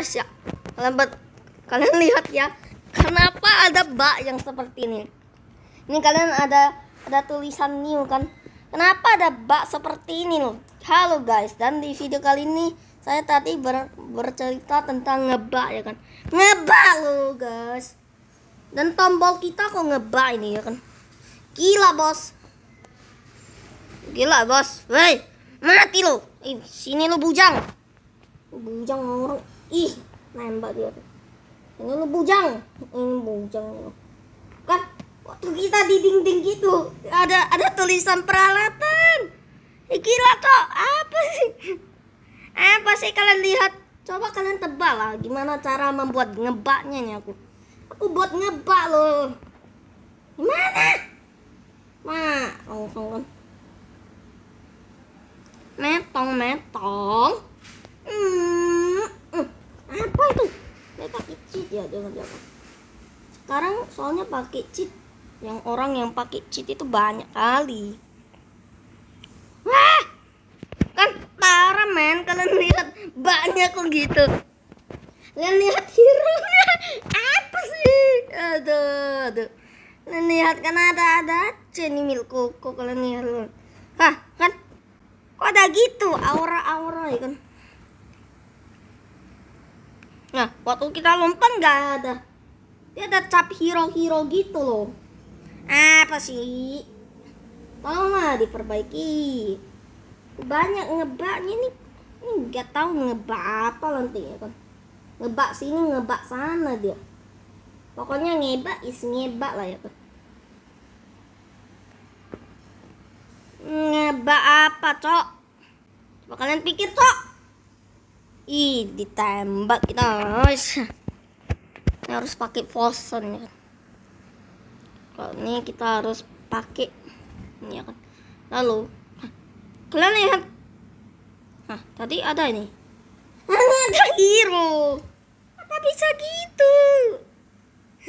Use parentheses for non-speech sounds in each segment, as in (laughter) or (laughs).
awas ya kalian kalian (laughs) lihat ya kenapa ada bak yang seperti ini ini kalian ada ada tulisan new kan kenapa ada bak seperti ini loh halo guys dan di video kali ini saya tadi ber, bercerita tentang ngebak ya kan ngebak lo guys dan tombol kita kok ngebak ini ya kan gila bos gila bos woi mati lo eh, sini lo bujang bujang orang ih nembak dia ini lu bujang ini bujang lu kan waktu kita di dinding gitu ada ada tulisan peralatan eh, gila kok apa sih eh pasti kalian lihat coba kalian tebak lah gimana cara membuat ngebaknya nih aku aku buat ngebak loh iya dia sekarang soalnya pakai cheat yang orang yang pakai cheat itu banyak kali wah kan parah men kalian lihat banyak kok gitu kalian lihat hero -nya. apa sih aduh aduh kalian lihat kan ada ada aja nih milku kok kalian lihat hah kan kok ada gitu aura-aura ya kan Nah, waktu kita lompat nggak ada. Dia ada cap hero-hero gitu loh. Apa sih? Tolonglah diperbaiki. Banyak ngebaknya nih. Ini nggak tahu ngebak apa nanti ya kan. Ngebak sini, ngebak sana dia. Pokoknya ngebak is ngebak lah ya kan. Ngebak apa, Cok? Coba kalian pikir, Cok ih ditembak kita harus harus pakai Fosen ya kalau ini kita harus pakai ini ya kan lalu kalian lihat ya? nah tadi ada ini ada hero apa bisa gitu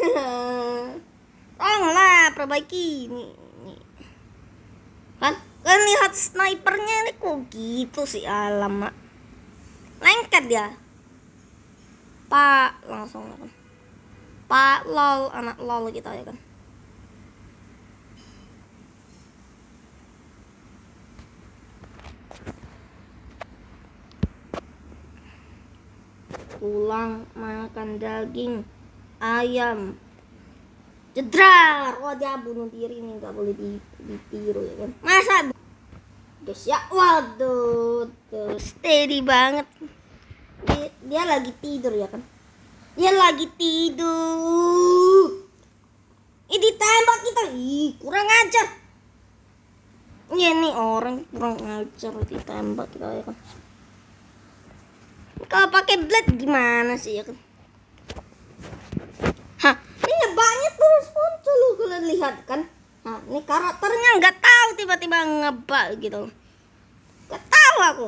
(laughs) tolonglah perbaiki ini, ini. kan kan lihat snipernya ini kok gitu sih alamak lengket dia pak langsung kan pak lol anak lol gitu ya kan pulang makan daging ayam jedrar oh dia bunuh diri nih nggak boleh ditiru ya kan masa guys ya waduh tuh steady banget dia, dia lagi tidur ya kan dia lagi tidur ini tembak kita ih kurang ajar iya, Ini nih orang kurang ajar ditembak kita ya kan kalau pakai blade gimana sih ya kan hah ini banyak terus muncul kalian lihat kan nah ini karakternya enggak tiba-tiba ngebak gitu ketawa aku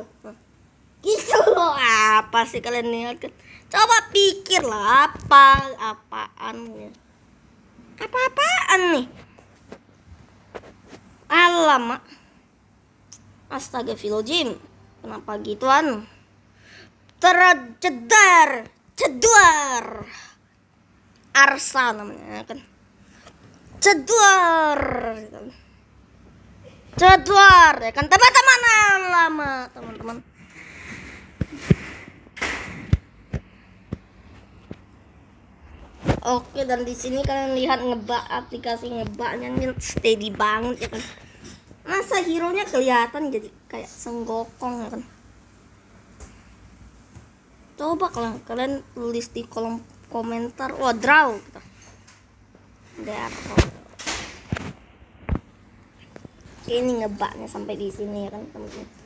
gitu loh apa sih kalian lihat kan coba pikir lah apa apaan apa ya. apaan nih alamak astaga Jim kenapa gituan terjedar ceduar arsa namanya kan ceduar gitu. Jedwar ya kan teman-teman lama teman-teman Oke dan di sini kalian lihat ngebak aplikasi ngebaknya nih steady banget ya kan masa hero nya kelihatan jadi kayak senggokong ya kan coba kalian kalian tulis di kolom komentar wah draw gitu ini ngebaknya sampai di sini ya kan teman-teman